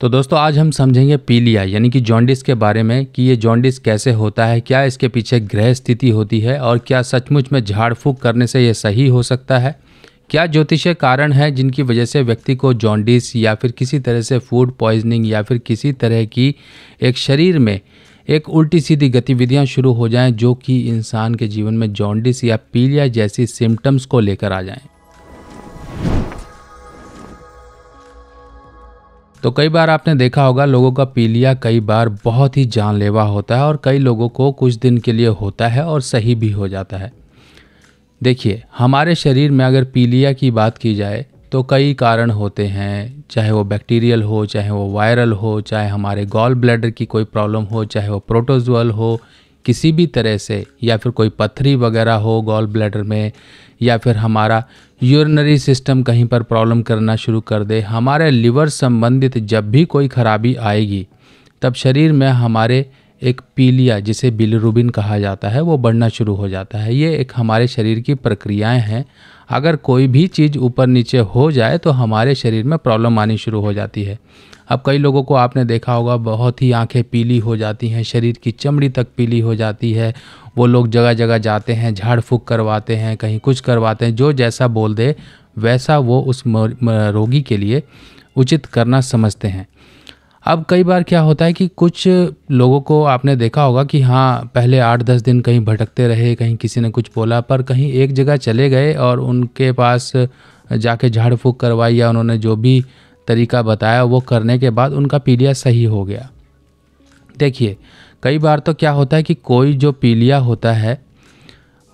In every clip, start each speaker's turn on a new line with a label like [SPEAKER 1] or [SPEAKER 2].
[SPEAKER 1] तो दोस्तों आज हम समझेंगे पीलिया यानी कि जॉन्डिस के बारे में कि ये जॉन्डिस कैसे होता है क्या इसके पीछे ग्रह स्थिति होती है और क्या सचमुच में झाड़ फूक करने से ये सही हो सकता है क्या ज्योतिषीय कारण है जिनकी वजह से व्यक्ति को जॉन्डिस या फिर किसी तरह से फूड पॉइजनिंग या फिर किसी तरह की एक शरीर में एक उल्टी सीधी गतिविधियां शुरू हो जाएं जो कि इंसान के जीवन में जॉन्डिस या पीलिया जैसी सिम्टम्स को लेकर आ जाएं तो कई बार आपने देखा होगा लोगों का पीलिया कई बार बहुत ही जानलेवा होता है और कई लोगों को कुछ दिन के लिए होता है और सही भी हो जाता है देखिए हमारे शरीर में अगर पीलिया की बात की जाए तो कई कारण होते हैं चाहे वो बैक्टीरियल हो चाहे वो वायरल हो चाहे हमारे गॉल ब्लैडर की कोई प्रॉब्लम हो चाहे वो प्रोटोजुअल हो किसी भी तरह से या फिर कोई पत्थरी वगैरह हो गॉल ब्लैडर में या फिर हमारा यूरिनरी सिस्टम कहीं पर प्रॉब्लम करना शुरू कर दे हमारे लिवर संबंधित जब भी कोई खराबी आएगी तब शरीर में हमारे एक पीलिया जिसे बिलरुबिन कहा जाता है वो बढ़ना शुरू हो जाता है ये एक हमारे शरीर की प्रक्रियाएं हैं अगर कोई भी चीज़ ऊपर नीचे हो जाए तो हमारे शरीर में प्रॉब्लम आनी शुरू हो जाती है अब कई लोगों को आपने देखा होगा बहुत ही आंखें पीली हो जाती हैं शरीर की चमड़ी तक पीली हो जाती है वो लोग जगह जगह जाते हैं झाड़ फूँक करवाते हैं कहीं कुछ करवाते हैं जो जैसा बोल दे वैसा वो उस रोगी के लिए उचित करना समझते हैं अब कई बार क्या होता है कि कुछ लोगों को आपने देखा होगा कि हाँ पहले आठ दस दिन कहीं भटकते रहे कहीं किसी ने कुछ बोला पर कहीं एक जगह चले गए और उनके पास जाके झाड़ फूँक करवाई या उन्होंने जो भी तरीका बताया वो करने के बाद उनका पीलिया सही हो गया देखिए कई बार तो क्या होता है कि कोई जो पीलिया होता है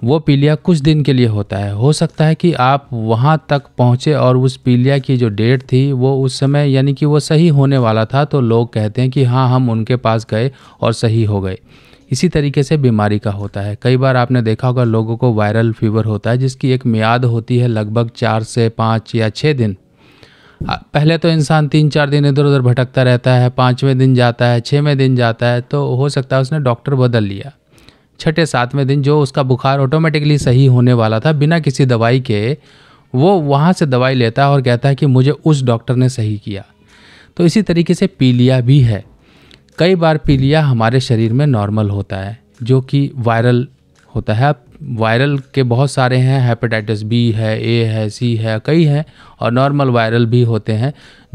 [SPEAKER 1] वो पीलिया कुछ दिन के लिए होता है हो सकता है कि आप वहाँ तक पहुँचे और उस पीलिया की जो डेट थी वो उस समय यानी कि वो सही होने वाला था तो लोग कहते हैं कि हाँ हम उनके पास गए और सही हो गए इसी तरीके से बीमारी का होता है कई बार आपने देखा होगा लोगों को वायरल फीवर होता है जिसकी एक मियाद होती है लगभग चार से पाँच या छः दिन हाँ, पहले तो इंसान तीन चार दिन इधर उधर भटकता रहता है पाँचवें दिन जाता है छवें दिन जाता है तो हो सकता है उसने डॉक्टर बदल लिया छठे सातवें दिन जो उसका बुखार ऑटोमेटिकली सही होने वाला था बिना किसी दवाई के वो वहाँ से दवाई लेता है और कहता है कि मुझे उस डॉक्टर ने सही किया तो इसी तरीके से पीलिया भी है कई बार पीलिया हमारे शरीर में नॉर्मल होता है जो कि वायरल होता है अब वायरल के बहुत सारे हैं हेपेटाइटिस बी है ए है सी है कई हैं और नॉर्मल वायरल भी होते हैं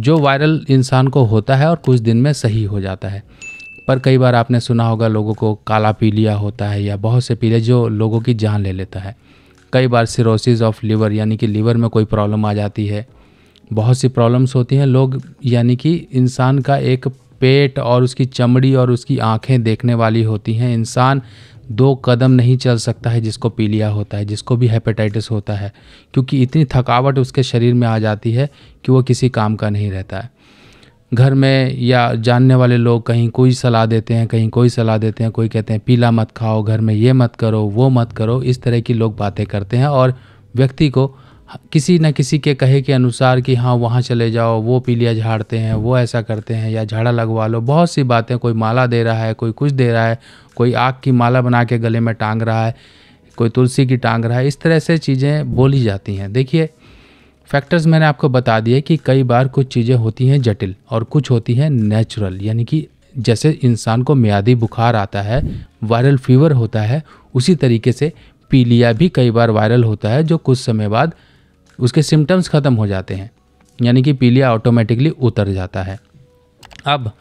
[SPEAKER 1] जो वायरल इंसान को होता है और कुछ दिन में सही हो जाता है पर कई बार आपने सुना होगा लोगों को काला पीलिया होता है या बहुत से पीले जो लोगों की जान ले लेता है कई बार सिरोसिस ऑफ लीवर यानी कि लीवर में कोई प्रॉब्लम आ जाती है बहुत सी प्रॉब्लम्स होती हैं लोग यानी कि इंसान का एक पेट और उसकी चमड़ी और उसकी आंखें देखने वाली होती हैं इंसान दो कदम नहीं चल सकता है जिसको पीलिया होता है जिसको भी हेपेटाइटिस होता है क्योंकि इतनी थकावट उसके शरीर में आ जाती है कि वो किसी काम का नहीं रहता है घर में या जानने वाले लोग कहीं कोई सलाह देते हैं कहीं कोई सलाह देते हैं कोई कहते हैं पीला मत खाओ घर में ये मत करो वो मत करो इस तरह की लोग बातें करते हैं और व्यक्ति को किसी न किसी के कहे के अनुसार कि हाँ वहाँ चले जाओ वो पीलिया झाड़ते हैं वो ऐसा करते हैं या झाड़ा लगवा लो बहुत सी बातें कोई माला दे रहा है कोई कुछ दे रहा है कोई आग की माला बना के गले में टांग रहा है कोई तुलसी की टांग रहा है इस तरह से चीज़ें बोली जाती हैं देखिए फैक्टर्स मैंने आपको बता दिए कि कई बार कुछ चीज़ें होती हैं जटिल और कुछ होती हैं नेचुरल यानी कि जैसे इंसान को मियादी बुखार आता है वायरल फीवर होता है उसी तरीके से पीलिया भी कई बार वायरल होता है जो कुछ समय बाद उसके सिम्टम्स ख़त्म हो जाते हैं यानी कि पीलिया ऑटोमेटिकली उतर जाता है अब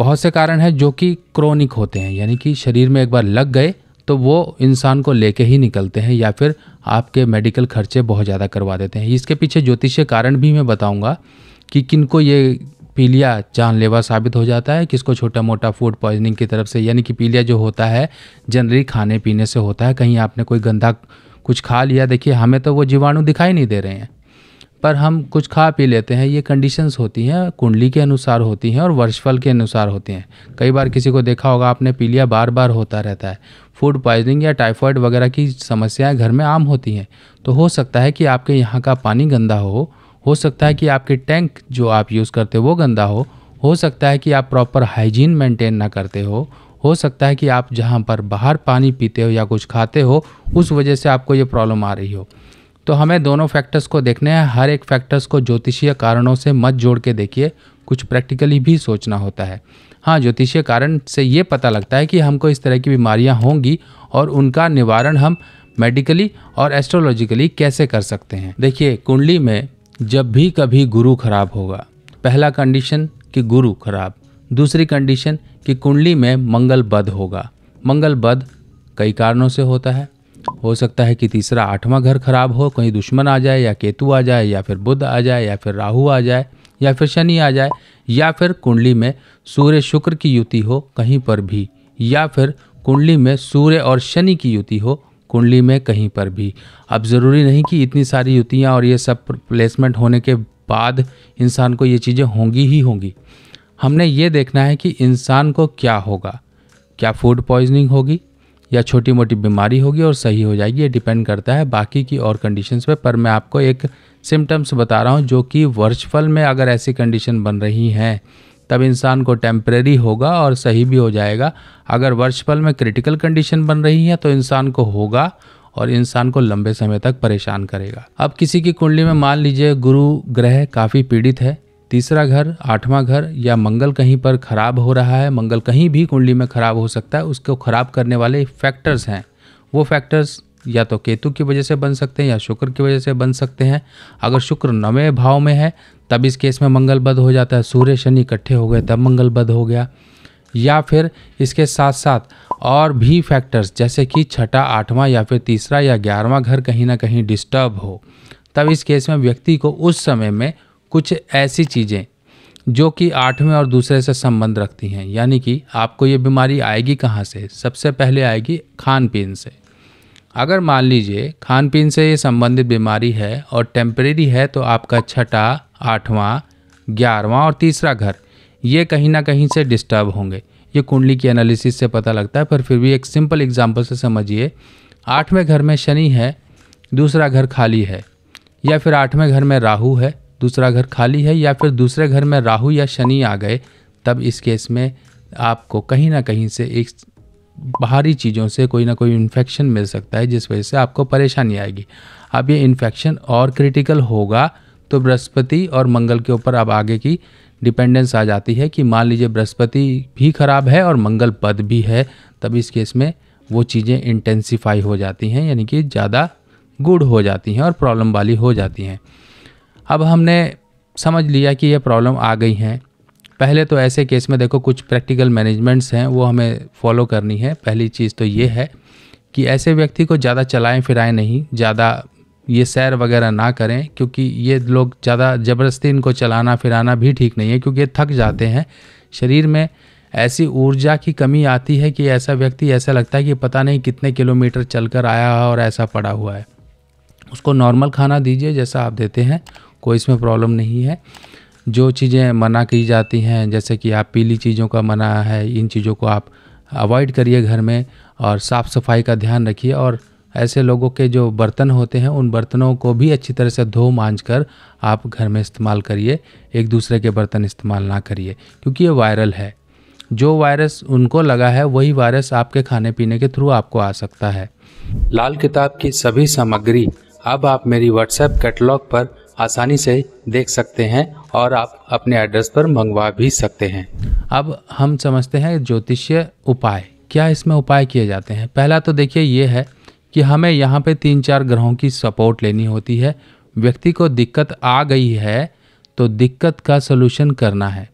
[SPEAKER 1] बहुत से कारण हैं जो कि क्रोनिक होते हैं यानी कि शरीर में एक बार लग गए तो वो इंसान को लेके ही निकलते हैं या फिर आपके मेडिकल खर्चे बहुत ज़्यादा करवा देते हैं इसके पीछे ज्योतिषीय कारण भी मैं बताऊँगा कि किनको ये पीलिया जानलेवा साबित हो जाता है किसको छोटा मोटा फूड पॉइजनिंग की तरफ से यानी कि पीलिया जो होता है जनरली खाने पीने से होता है कहीं आपने कोई गंदा कुछ खा लिया देखिए हमें तो वो जीवाणु दिखाई नहीं दे रहे हैं पर हम कुछ खा पी लेते हैं ये कंडीशंस होती हैं कुंडली के अनुसार होती हैं और वर्षफल के अनुसार होती हैं कई बार किसी को देखा होगा आपने पी लिया बार बार होता रहता है फूड पॉइजनिंग या टाइफॉइड वगैरह की समस्याएं घर में आम होती हैं तो हो सकता है कि आपके यहाँ का पानी गंदा हो हो सकता है कि आपके टैंक जो आप यूज़ करते हो वो गंदा हो हो सकता है कि आप प्रॉपर हाइजीन मेंटेन ना करते हो हो सकता है कि आप जहाँ पर बाहर पानी पीते हो या कुछ खाते हो उस वजह से आपको ये प्रॉब्लम आ रही हो तो हमें दोनों फैक्टर्स को देखने हैं हर एक फैक्टर्स को ज्योतिषीय कारणों से मत जोड़ के देखिए कुछ प्रैक्टिकली भी सोचना होता है हाँ ज्योतिषीय कारण से ये पता लगता है कि हमको इस तरह की बीमारियाँ होंगी और उनका निवारण हम मेडिकली और एस्ट्रोलॉजिकली कैसे कर सकते हैं देखिए कुंडली में जब भी कभी गुरु खराब होगा पहला कंडीशन कि गुरु खराब दूसरी कंडीशन कि कुंडली में मंगल बद होगा मंगल बद कई कारणों से होता है हो सकता है कि तीसरा आठवां घर खराब हो कहीं दुश्मन आ जाए या केतु आ जाए या फिर बुद्ध आ जाए या फिर राहु आ जाए या फिर शनि आ जाए या फिर कुंडली में सूर्य शुक्र की युति हो कहीं पर भी या फिर कुंडली में सूर्य और शनि की युति हो कुंडली में कहीं पर भी अब ज़रूरी नहीं कि इतनी सारी युतियाँ और ये सब प्लेसमेंट होने के बाद इंसान को ये चीज़ें होंगी ही होंगी हमने ये देखना है कि इंसान को क्या होगा क्या फूड पॉइजनिंग होगी या छोटी मोटी बीमारी होगी और सही हो जाएगी ये डिपेंड करता है बाकी की और कंडीशंस पे पर मैं आपको एक सिम्टम्स बता रहा हूँ जो कि वर्चुअल में अगर ऐसी कंडीशन बन रही हैं तब इंसान को टेम्प्रेरी होगा और सही भी हो जाएगा अगर वर्चुअल में क्रिटिकल कंडीशन बन रही है तो इंसान को होगा और इंसान को लंबे समय तक परेशान करेगा अब किसी की कुंडली में मान लीजिए गुरु ग्रह काफ़ी पीड़ित है तीसरा घर आठवां घर या मंगल कहीं पर खराब हो रहा है मंगल कहीं भी कुंडली में खराब हो सकता है उसको खराब करने वाले फैक्टर्स हैं वो फैक्टर्स या तो केतु की वजह से बन सकते हैं या शुक्र की वजह से बन सकते हैं अगर शुक्र नवे भाव में है तब इस केस में मंगल बद हो जाता है सूर्य शनि इकट्ठे हो गए तब मंगल बद हो गया या फिर इसके साथ साथ और भी फैक्टर्स जैसे कि छठा आठवां या फिर तीसरा या ग्यारहवा घर कहीं ना कहीं डिस्टर्ब हो तब इस केस में व्यक्ति को उस समय में कुछ ऐसी चीज़ें जो कि आठवें और दूसरे से संबंध रखती हैं यानी कि आपको ये बीमारी आएगी कहाँ से सबसे पहले आएगी खान पीन से अगर मान लीजिए खान पीन से ये संबंधित बीमारी है और टेम्परेरी है तो आपका छठा आठवां ग्यारहवां और तीसरा घर ये कहीं ना कहीं से डिस्टर्ब होंगे ये कुंडली की एनालिसिस से पता लगता है पर फिर भी एक सिंपल एग्जाम्पल से समझिए आठवें घर में शनि है दूसरा घर खाली है या फिर आठवें घर में राहु है दूसरा घर खाली है या फिर दूसरे घर में राहु या शनि आ गए तब इस केस में आपको कहीं ना कहीं से एक बाहरी चीज़ों से कोई ना कोई इन्फेक्शन मिल सकता है जिस वजह से आपको परेशानी आएगी अब ये इन्फेक्शन और क्रिटिकल होगा तो बृहस्पति और मंगल के ऊपर अब आगे की डिपेंडेंस आ जाती है कि मान लीजिए बृहस्पति भी खराब है और मंगल पद भी है तब इस केस में वो चीज़ें इंटेंसीफाई हो जाती हैं यानी कि ज़्यादा गुड़ हो जाती हैं और प्रॉब्लम वाली हो जाती हैं अब हमने समझ लिया कि ये प्रॉब्लम आ गई हैं पहले तो ऐसे केस में देखो कुछ प्रैक्टिकल मैनेजमेंट्स हैं वो हमें फॉलो करनी है पहली चीज़ तो ये है कि ऐसे व्यक्ति को ज़्यादा चलाएं फिराएं नहीं ज़्यादा ये सैर वगैरह ना करें क्योंकि ये लोग ज़्यादा ज़बरदस्ती इनको चलाना फिराना भी ठीक नहीं है क्योंकि ये थक जाते हैं शरीर में ऐसी ऊर्जा की कमी आती है कि ऐसा व्यक्ति ऐसा लगता है कि पता नहीं कितने किलोमीटर चल कर आया है और ऐसा पड़ा हुआ है उसको नॉर्मल खाना दीजिए जैसा आप देते हैं कोई इसमें प्रॉब्लम नहीं है जो चीज़ें मना की जाती हैं जैसे कि आप पीली चीज़ों का मना है इन चीज़ों को आप अवॉइड करिए घर में और साफ़ सफाई का ध्यान रखिए और ऐसे लोगों के जो बर्तन होते हैं उन बर्तनों को भी अच्छी तरह से धो मांझ कर आप घर में इस्तेमाल करिए एक दूसरे के बर्तन इस्तेमाल ना करिए क्योंकि ये वायरल है जो वायरस उनको लगा है वही वायरस आपके खाने पीने के थ्रू आपको आ सकता है लाल किताब की सभी सामग्री अब आप मेरी व्हाट्सएप कैटलॉग पर आसानी से देख सकते हैं और आप अपने एड्रेस पर मंगवा भी सकते हैं अब हम समझते हैं ज्योतिषीय उपाय क्या इसमें उपाय किए जाते हैं पहला तो देखिए ये है कि हमें यहाँ पे तीन चार ग्रहों की सपोर्ट लेनी होती है व्यक्ति को दिक्कत आ गई है तो दिक्कत का सलूशन करना है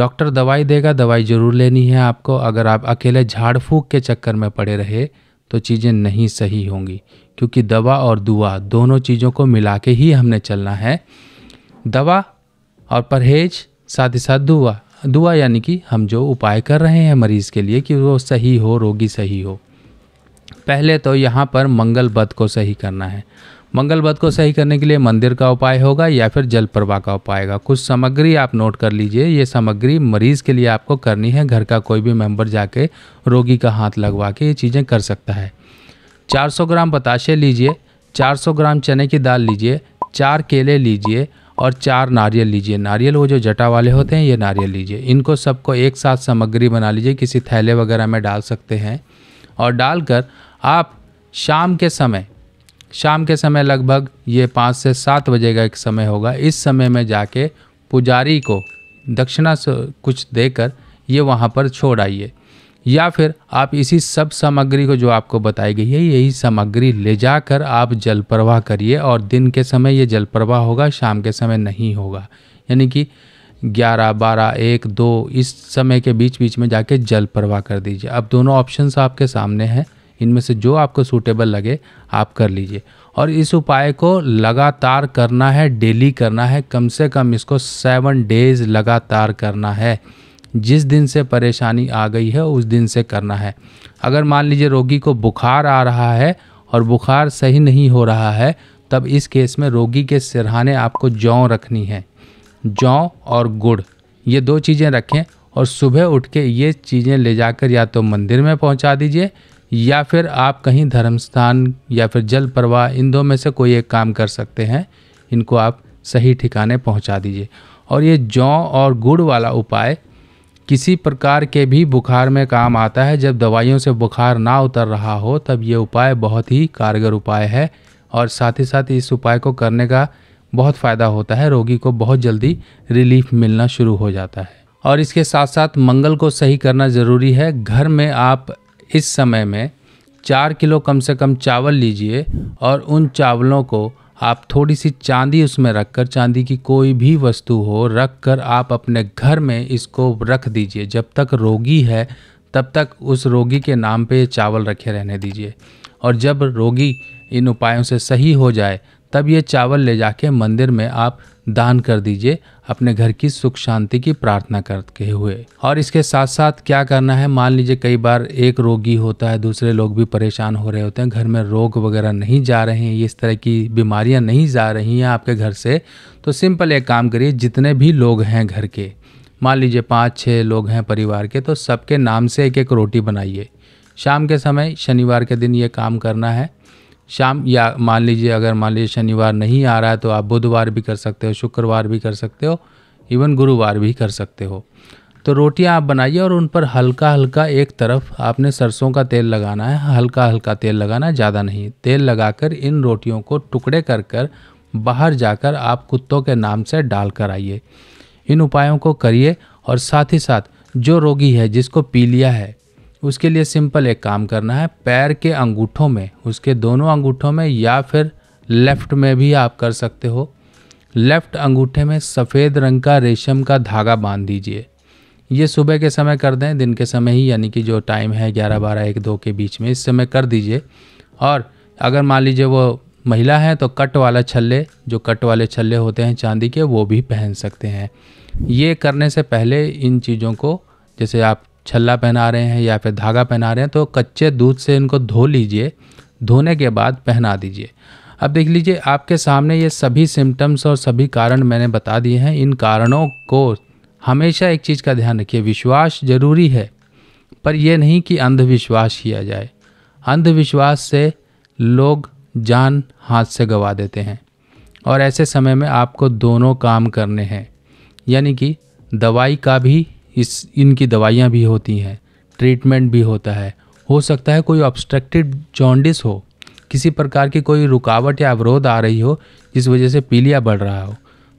[SPEAKER 1] डॉक्टर दवाई देगा दवाई ज़रूर लेनी है आपको अगर आप अकेले झाड़ फूँक के चक्कर में पड़े रहे तो चीज़ें नहीं सही होंगी क्योंकि दवा और दुआ दोनों चीज़ों को मिला के ही हमने चलना है दवा और परहेज साथ ही साथ दुआ दुआ यानी कि हम जो उपाय कर रहे हैं मरीज़ के लिए कि वो सही हो रोगी सही हो पहले तो यहाँ पर मंगल बद को सही करना है मंगल बद को सही करने के लिए मंदिर का उपाय होगा या फिर जल प्रवाह का उपाय होगा कुछ सामग्री आप नोट कर लीजिए ये सामग्री मरीज के लिए आपको करनी है घर का कोई भी मेंबर जाके रोगी का हाथ लगवा के ये चीज़ें कर सकता है 400 ग्राम बताशे लीजिए 400 ग्राम चने की दाल लीजिए चार केले लीजिए और चार नारियल लीजिए नारियल वो जो जटा वाले होते हैं ये नारियल लीजिए इनको सबको एक साथ सामग्री बना लीजिए किसी थैले वगैरह में डाल सकते हैं और डालकर आप शाम के समय शाम के समय लगभग ये पाँच से सात बजे का एक समय होगा इस समय में जाके पुजारी को दक्षिणा से कुछ देकर ये वहाँ पर छोड़ आइए या फिर आप इसी सब सामग्री को जो आपको बताई गई है यही सामग्री ले जाकर आप जल प्रवाह करिए और दिन के समय ये जल प्रवाह होगा शाम के समय नहीं होगा यानी कि ग्यारह बारह एक दो इस समय के बीच बीच में जाके जल प्रवाह कर दीजिए अब दोनों ऑप्शंस आपके सामने हैं इनमें से जो आपको सूटेबल लगे आप कर लीजिए और इस उपाय को लगातार करना है डेली करना है कम से कम इसको सेवन डेज लगातार करना है जिस दिन से परेशानी आ गई है उस दिन से करना है अगर मान लीजिए रोगी को बुखार आ रहा है और बुखार सही नहीं हो रहा है तब इस केस में रोगी के सिरहाने आपको जौ रखनी है जौ और गुड़ ये दो चीज़ें रखें और सुबह उठ के ये चीज़ें ले जाकर या तो मंदिर में पहुंचा दीजिए या फिर आप कहीं धर्म स्थान या फिर जल प्रवाह इन दो में से कोई एक काम कर सकते हैं इनको आप सही ठिकाने पहुंचा दीजिए और ये जौ और गुड़ वाला उपाय किसी प्रकार के भी बुखार में काम आता है जब दवाइयों से बुखार ना उतर रहा हो तब ये उपाय बहुत ही कारगर उपाय है और साथ ही साथ इस उपाय को करने का बहुत फ़ायदा होता है रोगी को बहुत जल्दी रिलीफ मिलना शुरू हो जाता है और इसके साथ साथ मंगल को सही करना ज़रूरी है घर में आप इस समय में चार किलो कम से कम चावल लीजिए और उन चावलों को आप थोड़ी सी चांदी उसमें रखकर चांदी की कोई भी वस्तु हो रखकर आप अपने घर में इसको रख दीजिए जब तक रोगी है तब तक उस रोगी के नाम पे चावल रखे रहने दीजिए और जब रोगी इन उपायों से सही हो जाए तब ये चावल ले जाके मंदिर में आप दान कर दीजिए अपने घर की सुख शांति की प्रार्थना करते हुए और इसके साथ साथ क्या करना है मान लीजिए कई बार एक रोगी होता है दूसरे लोग भी परेशान हो रहे होते हैं घर में रोग वगैरह नहीं जा रहे हैं इस तरह की बीमारियां नहीं जा रही हैं आपके घर से तो सिंपल एक काम करिए जितने भी लोग हैं घर के मान लीजिए पाँच छः लोग हैं परिवार के तो सबके नाम से एक एक रोटी बनाइए शाम के समय शनिवार के दिन ये काम करना है शाम या मान लीजिए अगर मान लीजिए शनिवार नहीं आ रहा है तो आप बुधवार भी कर सकते हो शुक्रवार भी कर सकते हो इवन गुरुवार भी कर सकते हो तो रोटियां आप बनाइए और उन पर हल्का हल्का एक तरफ आपने सरसों का तेल लगाना है हल्का हल्का तेल लगाना ज़्यादा नहीं तेल लगाकर इन रोटियों को टुकड़े कर कर बाहर जाकर आप कुत्तों के नाम से डाल कर आइए इन उपायों को करिए और साथ ही साथ जो रोगी है जिसको पी लिया है उसके लिए सिंपल एक काम करना है पैर के अंगूठों में उसके दोनों अंगूठों में या फिर लेफ़्ट में भी आप कर सकते हो लेफ़्ट अंगूठे में सफ़ेद रंग का रेशम का धागा बांध दीजिए ये सुबह के समय कर दें दिन के समय ही यानी कि जो टाइम है ग्यारह बारह एक दो के बीच में इस समय कर दीजिए और अगर मान लीजिए वो महिला हैं तो कट वाला छल्ले जो कट वाले छल्ले होते हैं चांदी के वो भी पहन सकते हैं ये करने से पहले इन चीज़ों को जैसे आप छल्ला पहना रहे हैं या फिर धागा पहना रहे हैं तो कच्चे दूध से इनको धो लीजिए धोने के बाद पहना दीजिए अब देख लीजिए आपके सामने ये सभी सिम्टम्स और सभी कारण मैंने बता दिए हैं इन कारणों को हमेशा एक चीज़ का ध्यान रखिए विश्वास जरूरी है पर यह नहीं कि अंधविश्वास किया जाए अंधविश्वास से लोग जान हाथ से गवा देते हैं और ऐसे समय में आपको दोनों काम करने हैं यानी कि दवाई का भी इस इनकी दवाइयाँ भी होती हैं ट्रीटमेंट भी होता है हो सकता है कोई ऑब्स्ट्रक्टेड जॉन्डिस हो किसी प्रकार की कोई रुकावट या अवरोध आ रही हो जिस वजह से पीलिया बढ़ रहा हो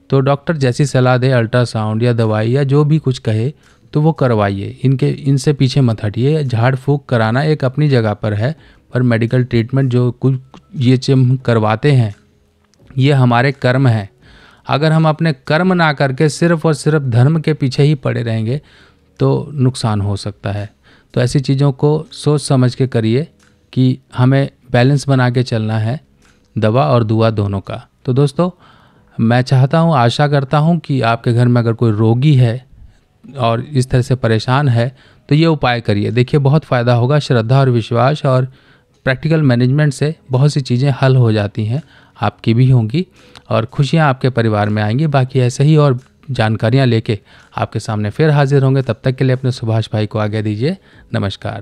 [SPEAKER 1] तो डॉक्टर जैसी सलाह दे अल्ट्रासाउंड या दवाई या जो भी कुछ कहे तो वो करवाइए इनके इनसे पीछे मत हटिए झाड़ फूँक कराना एक अपनी जगह पर है पर मेडिकल ट्रीटमेंट जो कुछ ये चम करवाते हैं ये हमारे कर्म हैं अगर हम अपने कर्म ना करके सिर्फ और सिर्फ धर्म के पीछे ही पड़े रहेंगे तो नुकसान हो सकता है तो ऐसी चीज़ों को सोच समझ के करिए कि हमें बैलेंस बना के चलना है दवा और दुआ दोनों का तो दोस्तों मैं चाहता हूँ आशा करता हूँ कि आपके घर में अगर कोई रोगी है और इस तरह से परेशान है तो ये उपाय करिए देखिए बहुत फ़ायदा होगा श्रद्धा और विश्वास और प्रैक्टिकल मैनेजमेंट से बहुत सी चीज़ें हल हो जाती हैं आपकी भी होंगी और खुशियाँ आपके परिवार में आएंगी बाकी ऐसे ही और जानकारियाँ लेके आपके सामने फिर हाजिर होंगे तब तक के लिए अपने सुभाष भाई को आगे दीजिए नमस्कार